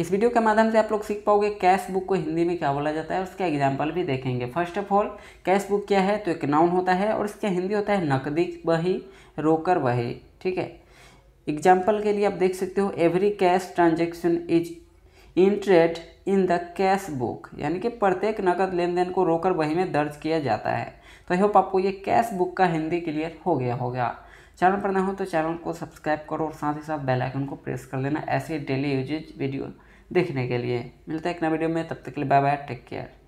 इस वीडियो के माध्यम से आप लोग सीख पाओगे कैश बुक को हिंदी में क्या बोला जाता है उसके एग्जाम्पल भी देखेंगे first of all cash book क्या है तो एक नाउन होता है और इसका हिंदी होता है नकदी बही रोकर बही ठीक है एग्जाम्पल के लिए आप देख सकते हो every cash transaction is entered in the cash book यानी कि प्रत्येक नकद लेन देन को रोकर बही में दर्ज किया जाता है तो आई होप आपको ये कैश बुक का हिंदी क्लियर हो गया होगा चैनल पर ना हो तो चैनल को सब्सक्राइब करो और साथ ही साथ बेल आइकन को प्रेस कर लेना ऐसे डेली यूजेज वीडियो देखने के लिए मिलता है एक नए वीडियो में तब तक के लिए बाय बाय टेक केयर